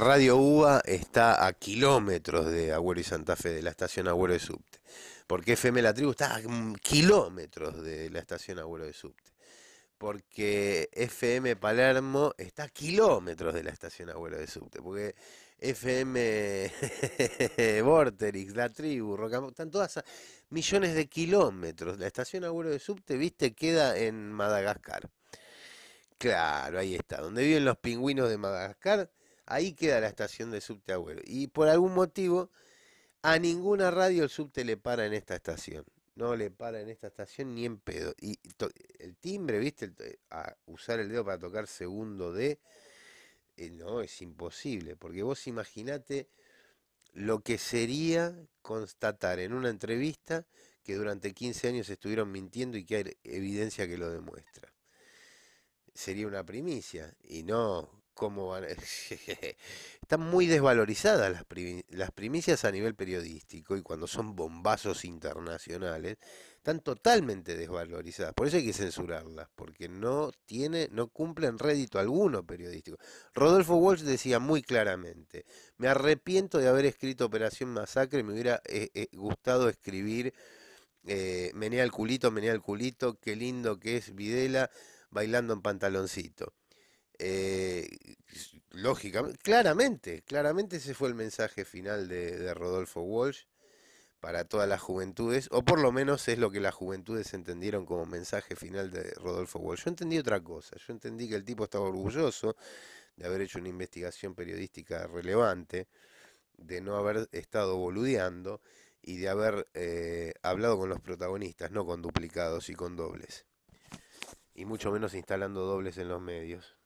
Radio Uva está a kilómetros de Agüero y Santa Fe, de la estación Agüero de Subte. Porque FM La Tribu está a kilómetros de la estación Agüero de Subte. Porque FM Palermo está a kilómetros de la estación Agüero de Subte. Porque FM Vorterix, La Tribu, están todas a millones de kilómetros. La estación Agüero de Subte, viste, queda en Madagascar. Claro, ahí está. Donde viven los pingüinos de Madagascar Ahí queda la estación de subte Agüero. Y por algún motivo, a ninguna radio el subte le para en esta estación. No le para en esta estación ni en pedo. Y el timbre, ¿viste? Eh, usar el dedo para tocar segundo D, eh, no, es imposible. Porque vos imaginate lo que sería constatar en una entrevista que durante 15 años estuvieron mintiendo y que hay evidencia que lo demuestra. Sería una primicia. Y no, Están muy desvalorizadas las, primicias a nivel periodístico y cuando son bombazos internacionales, están totalmente desvalorizadas. Por eso hay que censurarlas, porque no, tiene, no cumplen rédito alguno periodístico. Rodolfo Walsh decía muy claramente, me arrepiento de haber escrito Operación Masacre, me hubiera eh, eh, gustado escribir... Eh, menea el culito, menea el culito, qué lindo que es Videla bailando en pantaloncito. Eh, lógicamente, claramente, claramente ese fue el mensaje final de, Rodolfo Walsh para todas las juventudes, o por lo menos es lo que las juventudes entendieron como mensaje final de Rodolfo Walsh. Yo entendí otra cosa, yo entendí que el tipo estaba orgulloso de haber hecho una investigación periodística relevante, de no haber estado boludeando y de haber eh, hablado con los protagonistas, no con duplicados y con dobles, y mucho menos instalando dobles en los medios.